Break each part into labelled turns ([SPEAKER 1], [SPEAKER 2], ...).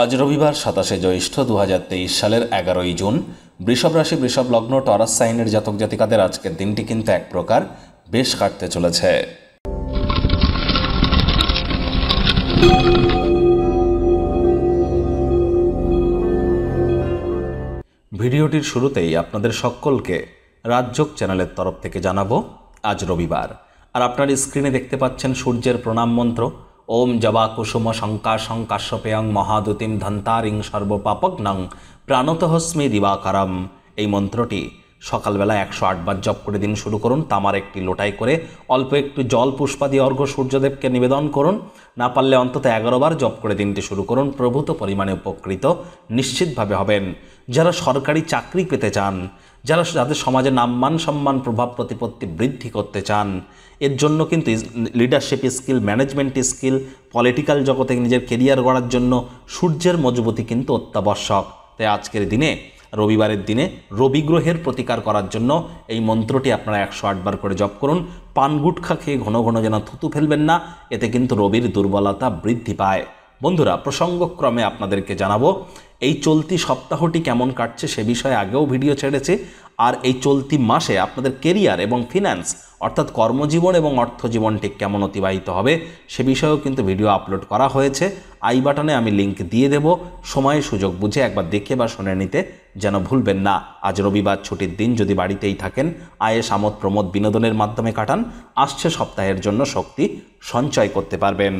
[SPEAKER 1] আজ রবিবার সাতাশে জ্যৈষ্ঠ দু সালের এগারোই জুন বৃষভ রাশি বৃষভ লগ্ন টরাস সাইনের জাতক জাতিকাদের আজকের দিনটি কিন্তু এক প্রকার বেশ কাটতে চলেছে ভিডিওটির শুরুতেই আপনাদের সকলকে রাজযোগ চ্যানেলের তরফ থেকে জানাবো আজ রবিবার আর আপনার স্ক্রিনে দেখতে পাচ্ছেন সূর্যের প্রণাম মন্ত্র ওম জবা কুসুম শঙ্কা কাশ্যপেয়ং মহাদুতিম ধন্তারিং সর্বপাপক নং প্রাণতহস্মি দিবাকারম এই মন্ত্রটি সকালবেলা একশো আটবার জপ করে দিন শুরু করুন তামার একটি লোটাই করে অল্প একটু জল পুষ্পাদি অর্ঘ্য সূর্যদেবকে নিবেদন করুন না পারলে অন্তত এগারোবার জপ করে দিনটি শুরু করুন প্রভূত পরিমাণে উপকৃত নিশ্চিতভাবে হবেন যারা সরকারি চাকরি পেতে চান যারা যাদের সমাজে নাম্মান সম্মান প্রভাব প্রতিপত্তি বৃদ্ধি করতে চান এর জন্য কিন্তু leadership skill management skill political জগতে নিজের কেরিয়ার গড়ার জন্য সূর্যের মজবুতি কিন্তু অত্যাবশ্যক তাই আজকের দিনে রবিবারের দিনে রবিগ্রহের প্রতিকার করার জন্য এই মন্ত্রটি আপনারা একশো আটবার করে জপ করুন পানগুটখা খেয়ে ঘন ঘন যেন থুতু ফেলবেন না এতে কিন্তু রবির দুর্বলতা বৃদ্ধি পায় বন্ধুরা প্রসঙ্গক্রমে আপনাদেরকে জানাবো এই চলতি সপ্তাহটি কেমন কাটছে সে বিষয়ে আগেও ভিডিও ছেড়েছে আর এই চলতি মাসে আপনাদের কেরিয়ার এবং ফিন্যান্স অর্থাৎ কর্মজীবন এবং অর্থজীবন ঠিক কেমন অতিবাহিত হবে সে বিষয়েও কিন্তু ভিডিও আপলোড করা হয়েছে আই বাটনে আমি লিংক দিয়ে দেব সময় সুযোগ বুঝে একবার দেখে বা শুনে নিতে যেন ভুলবেন না আজ রবিবার ছুটির দিন যদি বাড়িতেই থাকেন আয়ে সামদ প্রমোদ বিনোদনের মাধ্যমে কাটান আসছে সপ্তাহের জন্য শক্তি সঞ্চয় করতে পারবেন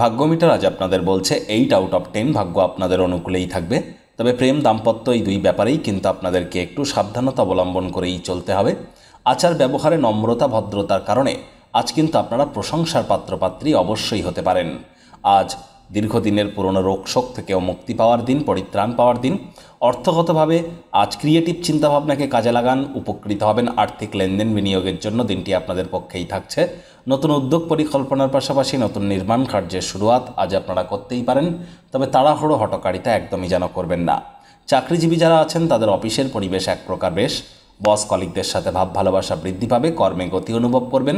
[SPEAKER 1] ভাগ্য মিটার আজ আপনাদের বলছে এইট আউট অফ টেন ভাগ্য আপনাদের অনুকূলেই থাকবে তবে প্রেম দাম্পত্য এই দুই ব্যাপারেই কিন্তু আপনাদেরকে একটু সাবধানতা অবলম্বন করেই চলতে হবে আচার ব্যবহারে নম্রতা ভদ্রতার কারণে আজ কিন্তু আপনারা প্রশংসার পাত্রপাত্রী অবশ্যই হতে পারেন আজ দীর্ঘদিনের পুরনো রোগশোক থেকেও মুক্তি পাওয়ার দিন পরিত্রাণ পাওয়ার দিন অর্থগতভাবে আজ ক্রিয়েটিভ চিন্তাভাবনাকে কাজে লাগান উপকৃত হবেন আর্থিক লেনদেন বিনিয়োগের জন্য দিনটি আপনাদের পক্ষেই থাকছে নতুন উদ্যোগ পরিকল্পনার পাশাপাশি নতুন নির্মাণ কার্যের শুরুয়াত আজ আপনারা করতেই পারেন তবে তাড়াহুড়ো হটকারিতা একদমই যেন করবেন না চাকরিজীবী যারা আছেন তাদের অফিসের পরিবেশ এক প্রকার বেশ বস কলিকদের সাথে ভাব ভালোবাসা বৃদ্ধি পাবে কর্মে গতি অনুভব করবেন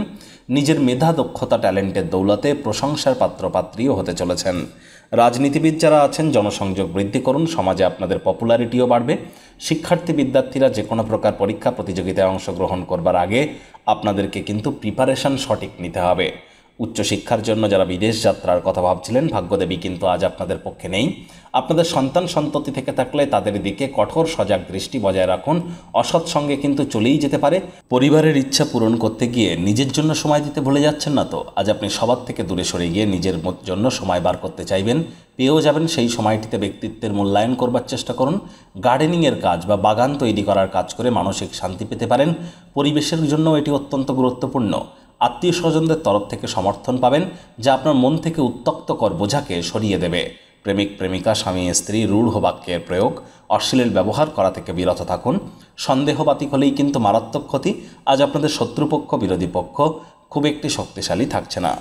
[SPEAKER 1] নিজের মেধা দক্ষতা ট্যালেন্টের দৌলতে প্রশংসার পাত্রপাত্রীও হতে চলেছেন রাজনীতিবিদ যারা আছেন জনসংযোগ বৃদ্ধি করুন সমাজে আপনাদের পপুলারিটিও বাড়বে শিক্ষার্থী বিদ্যার্থীরা যে কোনো প্রকার পরীক্ষা প্রতিযোগিতায় অংশগ্রহণ করবার আগে আপনাদেরকে কিন্তু প্রিপারেশান সঠিক নিতে হবে উচ্চশিক্ষার জন্য যারা বিদেশ যাত্রার কথা ভাবছিলেন ভাগ্যদেবী কিন্তু আজ আপনাদের পক্ষে নেই আপনাদের সন্তান সন্ততি থেকে থাকলে তাদের দিকে কঠোর সজাগ দৃষ্টি বজায় রাখুন অসৎ সঙ্গে কিন্তু চলেই যেতে পারে পরিবারের ইচ্ছা পূরণ করতে গিয়ে নিজের জন্য সময় দিতে ভুলে যাচ্ছেন না তো আজ আপনি সবার থেকে দূরে সরে গিয়ে নিজের জন্য সময় বার করতে চাইবেন পেয়েও যাবেন সেই সময়টিতে ব্যক্তিত্বের মূল্যায়ন করবার চেষ্টা করুন গার্ডেনিংয়ের কাজ বা বাগান তৈরি করার কাজ করে মানসিক শান্তি পেতে পারেন পরিবেশের জন্য এটি অত্যন্ত গুরুত্বপূর্ণ আত্মীয় স্বজনদের তরফ থেকে সমর্থন পাবেন যা আপনার মন থেকে কর বোঝাকে সরিয়ে দেবে প্রেমিক প্রেমিকা স্বামী স্ত্রী রূঢ় বাক্যের প্রয়োগ অশ্লীল ব্যবহার করা থেকে বিরত থাকুন সন্দেহবাতিক হলেই কিন্তু মারাত্মক ক্ষতি আজ আপনাদের শত্রুপক্ষ বিরোধী পক্ষ খুব একটি শক্তিশালী থাকছে না